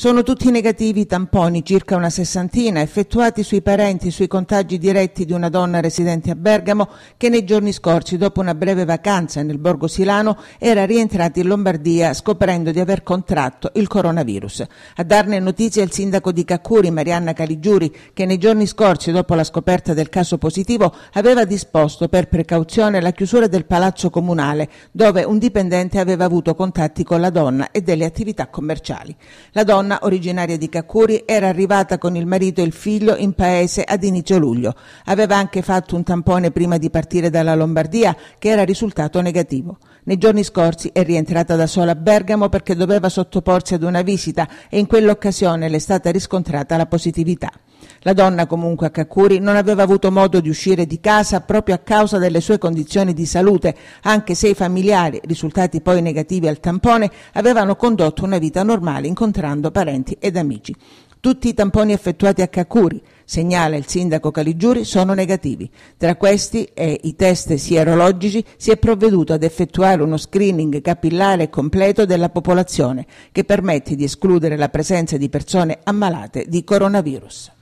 Sono tutti negativi i tamponi, circa una sessantina, effettuati sui parenti sui contagi diretti di una donna residente a Bergamo che nei giorni scorsi, dopo una breve vacanza nel Borgo Silano, era rientrata in Lombardia scoprendo di aver contratto il coronavirus. A darne notizia il sindaco di Caccuri, Marianna Caligiuri, che nei giorni scorsi, dopo la scoperta del caso positivo, aveva disposto per precauzione la chiusura del palazzo comunale, dove un dipendente aveva avuto contatti con la donna e delle attività commerciali. La donna donna, originaria di Caccuri era arrivata con il marito e il figlio in paese ad inizio luglio. Aveva anche fatto un tampone prima di partire dalla Lombardia, che era risultato negativo. Nei giorni scorsi è rientrata da sola a Bergamo perché doveva sottoporsi ad una visita e in quell'occasione le è stata riscontrata la positività. La donna comunque a Kakuri non aveva avuto modo di uscire di casa proprio a causa delle sue condizioni di salute, anche se i familiari, risultati poi negativi al tampone, avevano condotto una vita normale incontrando parenti ed amici. Tutti i tamponi effettuati a Kakuri, segnala il sindaco Caligiuri, sono negativi. Tra questi e i test sierologici si è provveduto ad effettuare uno screening capillare completo della popolazione che permette di escludere la presenza di persone ammalate di coronavirus.